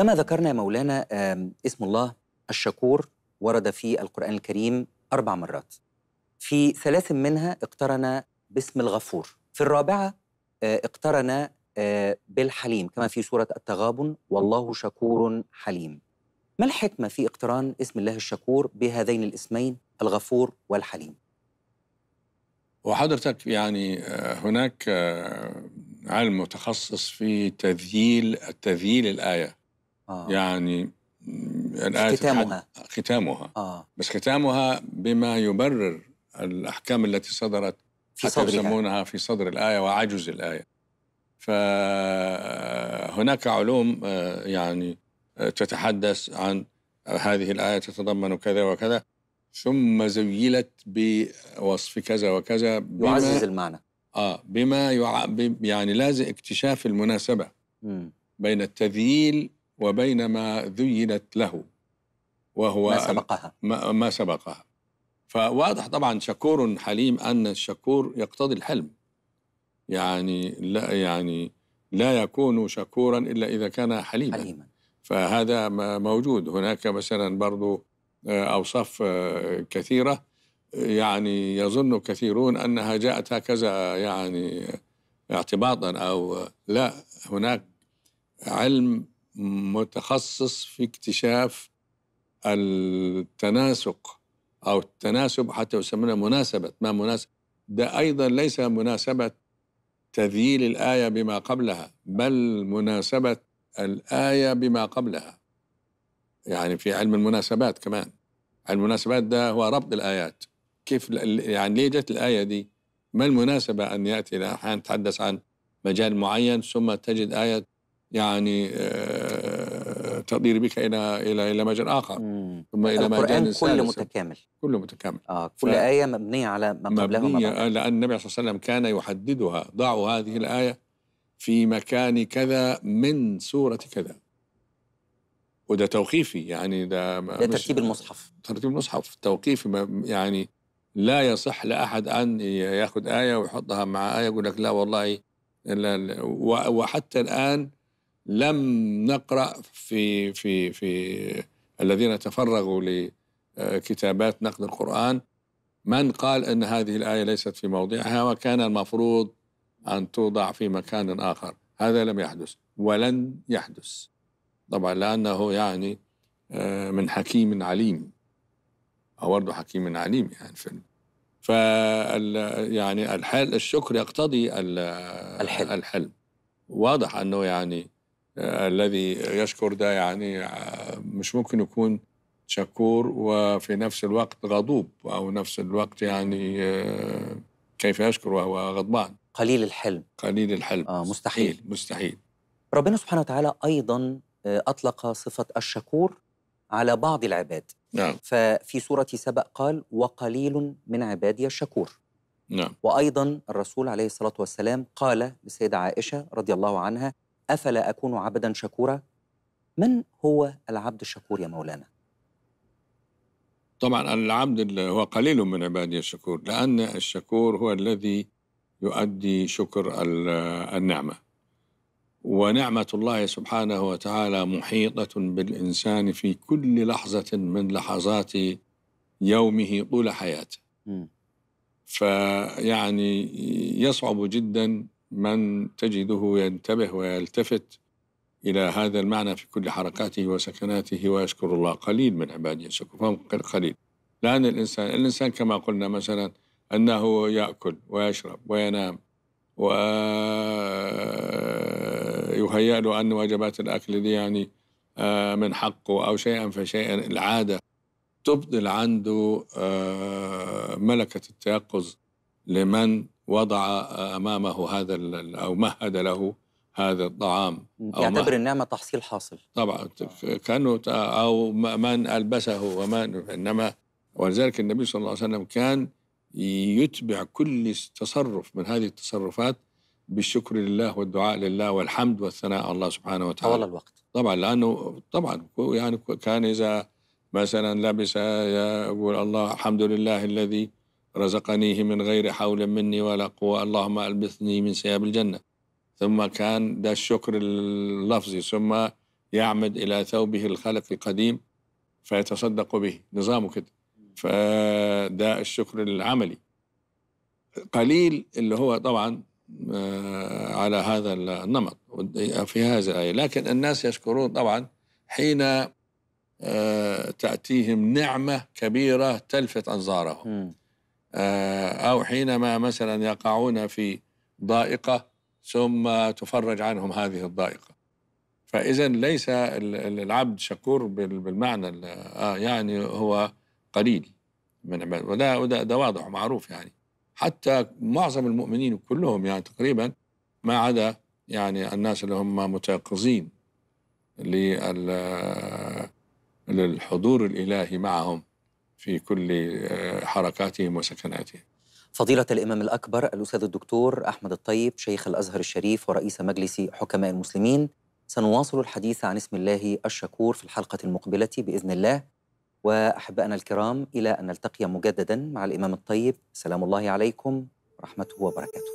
كما ذكرنا يا مولانا اسم الله الشكور ورد في القرآن الكريم أربع مرات في ثلاث منها اقترن باسم الغفور في الرابعة آه، اقترن آه، بالحليم كما في سورة التغابن والله شكور حليم ما الحكمة في اقتران اسم الله الشكور بهذين الاسمين الغفور والحليم وحضرتك يعني آه، هناك علم متخصص في تذييل التذييل الآية آه. يعني الآية ختامها ختامها آه. بس ختامها بما يبرر الأحكام التي صدرت في حتى يسمونها في صدر الآية وعجز الآية فهناك علوم آه، يعني آه، تتحدث عن هذه الآية تتضمن كذا وكذا ثم زيلت بوصف كذا وكذا بما يعزز المعنى اه بما يعني لازم اكتشاف المناسبه م. بين التذييل وبين ما ذينت له وهو ما سبقها ما سبقها فواضح طبعا شكور حليم ان الشكور يقتضي الحلم يعني لا يعني لا يكون شكورا الا اذا كان حليما, حليما. فهذا موجود هناك مثلا برضو آه، اوصاف آه، كثيره يعني يظن كثيرون انها جاءت هكذا يعني اعتباطا او لا هناك علم متخصص في اكتشاف التناسق أو التناسب حتى يسمونها مناسبة ما مناسب ده أيضا ليس مناسبة تذييل الآية بما قبلها بل مناسبة الآية بما قبلها يعني في علم المناسبات كمان علم المناسبات ده هو ربط الآيات كيف يعني ليه جت الآية دي ما المناسبة أن يأتي أحيانا تحدث عن مجال معين ثم تجد آية يعني آه، تضير بك الى الى الى مجال اخر ثم الى مجال كله متكامل كله متكامل اه كل ف... ايه مبنيه على ما قبلها مبنيه لان النبي صلى الله عليه وسلم كان يحددها ضعوا هذه الايه في مكان كذا من سوره كذا وده توقيفي يعني ده ده ترتيب المصحف ترتيب المصحف توقيفي يعني لا يصح لأحد أن ياخذ آية ويحطها مع آية يقول لك لا والله لا وحتى الآن لم نقرأ في في في الذين تفرغوا لكتابات نقد القرآن من قال أن هذه الآية ليست في موضعها وكان المفروض أن توضع في مكان آخر هذا لم يحدث ولن يحدث طبعا لأنه يعني آه، من حكيم عليم او برضه حكيم عليم يعني في ف يعني الحل الشكر يقتضي الحلم الحل. واضح انه يعني الذي يشكر ده يعني آه، مش ممكن يكون شكور وفي نفس الوقت غضوب او نفس الوقت يعني آه، كيف يشكر وهو غضبان قليل الحلم قليل الحلم آه مستحيل مستحيل ربنا سبحانه وتعالى ايضا آه، اطلق صفه الشكور على بعض العباد نعم ففي سوره سبأ قال وقليل من عبادي الشكور نعم وايضا الرسول عليه الصلاه والسلام قال للسيده عائشه رضي الله عنها افلا اكون عبدا شكورا من هو العبد الشكور يا مولانا طبعا العبد هو قليل من عبادي الشكور لان الشكور هو الذي يؤدي شكر النعمه ونعمه الله سبحانه وتعالى محيطه بالانسان في كل لحظه من لحظات يومه طول حياته فيعني يصعب جدا من تجده ينتبه ويلتفت إلى هذا المعنى في كل حركاته وسكناته ويشكر الله قليل من عباده يشكر فهم قليل لأن الإنسان الإنسان كما قلنا مثلا أنه يأكل ويشرب وينام ويهيأ له أن وجبات الأكل دي يعني آه، من حقه أو شيئا فشيئا العادة تبطل عنده آه، ملكة التيقظ لمن وضع امامه هذا او مهد له هذا الطعام أو يعتبر النعمه تحصيل حاصل طبعا كانه او من البسه ومن انما ولذلك النبي صلى الله عليه وسلم كان يتبع كل تصرف من هذه التصرفات بالشكر لله والدعاء لله والحمد والثناء على الله سبحانه وتعالى طوال الوقت طبعا لانه طبعا يعني كان اذا مثلا لبس يقول الله الحمد لله الذي رزقنيه من غير حول مني ولا قوة اللهم ألبثني من ثياب الجنة ثم كان ده الشكر اللفظي ثم يعمد إلى ثوبه الخلق القديم فيتصدق به نظامه كده فده الشكر العملي قليل اللي هو طبعا آه، على هذا النمط في هذا الآية لكن الناس يشكرون طبعا حين آه، تأتيهم نعمة كبيرة تلفت أنظارهم آه، أو حينما مثلا يقعون في ضائقة ثم تفرج عنهم هذه الضائقة فإذا ليس العبد شكور بالمعنى آه، يعني هو قليل من عباده وده, وده ده واضح ومعروف يعني حتى معظم المؤمنين كلهم يعني تقريبا ما عدا يعني الناس اللي هم متيقظين للحضور الإلهي معهم في كل آه، حركاتهم وسكناتهم فضيلة الإمام الأكبر الأستاذ الدكتور أحمد الطيب شيخ الأزهر الشريف ورئيس مجلس حكماء المسلمين سنواصل الحديث عن اسم الله الشكور في الحلقة المقبلة بإذن الله وأحبائنا الكرام إلى أن نلتقي مجددا مع الإمام الطيب سلام الله عليكم ورحمته وبركاته